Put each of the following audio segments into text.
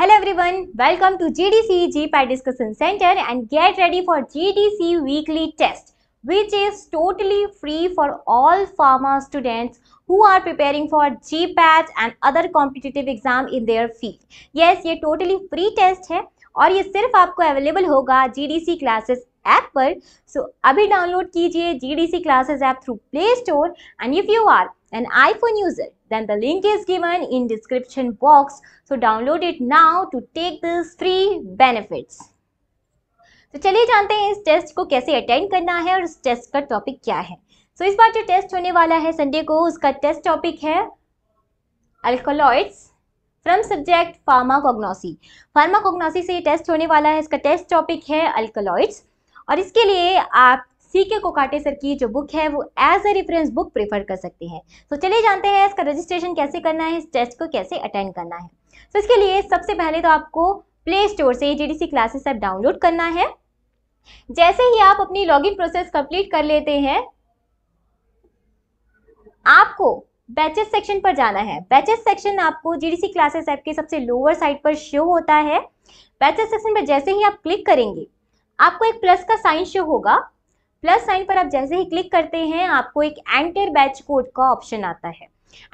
Hello everyone, welcome to GDC GPI Discussion Center and get ready for GDC weekly test which is totally free for all pharma students who are preparing for GPAT and other competitive exam in their field. Yes, ये totally free test है और ये सिर्फ आपको available होगा GDC classes app पर सो so, अभी download कीजिए G D C classes app through play store and if you are an iPhone user then the link is given in description box so download it now to take this free benefits तो चलिए जानते हैं इस test को कैसे attend करना है और इस टेस्ट का टॉपिक क्या है सो so, इस बार जो टेस्ट होने वाला है संडे को उसका टेस्ट टॉपिक है alkaloids from subject pharmacognosy pharmacognosy से ये टेस्ट होने वाला है इसका टेस्ट टॉपिक है अल्कोलॉइड्स और इसके लिए आप सीके कोकाटे सर की जो बुक है वो as a reference book prefer कर सकते हैं तो चलिए जानते हैं इसका रजिस्ट्रेशन कैसे करना है इस टेस्ट को कैसे अटेंड करना है तो इसके लिए सबसे पहले तो आपको प्ले स्टोर से G D classes app download करना है जैसे ही आप अपनी लॉगिन प्रोसेस कंप्लीट कर लेते हैं आपको बैचेस सेक्शन पर जाना है बैचेस सेक्शन आपको जीडीसी क्लासेस ऐप के सबसे लोअर साइड पर शो होता है बैचेस सेक्शन पर जैसे ही आप क्लिक करेंगे आपको एक प्लस का साइन शो होगा प्लस साइन पर आप जैसे ही क्लिक करते हैं आपको एक एंटर बैच कोड का ऑप्शन आता है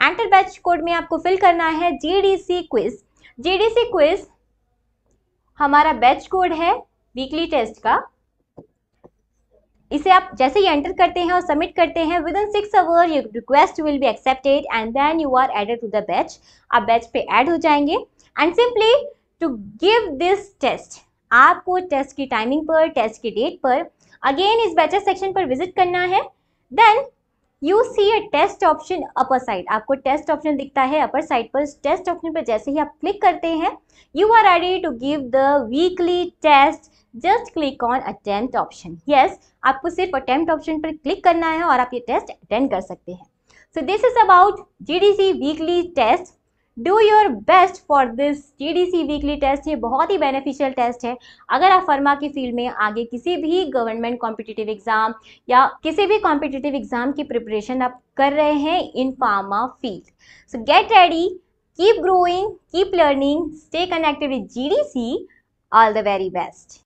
एंटर बैच कोड में आपको फिल करना है जीडीसी क्विज जीडीसी क्विज हमारा बैच कोड है वीकली टेस्ट का इसे आप जैसे ही एंटर करते हैं और सबमिट करते हैं within six hour your request will be accepted and then you are added to the batch आप बैच पे ऐड हो जाएंगे and simply to give this test आपको टेस्ट की टाइमिंग पर टेस्ट की डेट पर अगेन इस बैचर सेक्शन पर विजिट करना है then you see a test option upper side आपको टेस्ट ऑप्शन दिखता है अपर साइड पर टेस्ट ऑप्शन पर जैसे ही आप क्लिक करते हैं you are ready to give the weekly test just click on attempt option yes आपको सिर्फ अटेम्प्ट ऑप्शन पर क्लिक करना है और आप ये टेस्ट अटेंड कर सकते हैं so this is about G D C weekly test do your best for this G D C weekly test ये बहुत ही बेनिफिशियल टेस्ट है अगर आप फर्मा की फील्ड में आगे किसी भी गवर्नमेंट कॉम्पिटिटिव एग्ज़ाम या किसी भी कॉम्पिटिटिव एग्ज़ाम की प्रिपरेशन आप कर रहे हैं in pharma field so get ready keep growing keep learning stay connected with G D C all the very best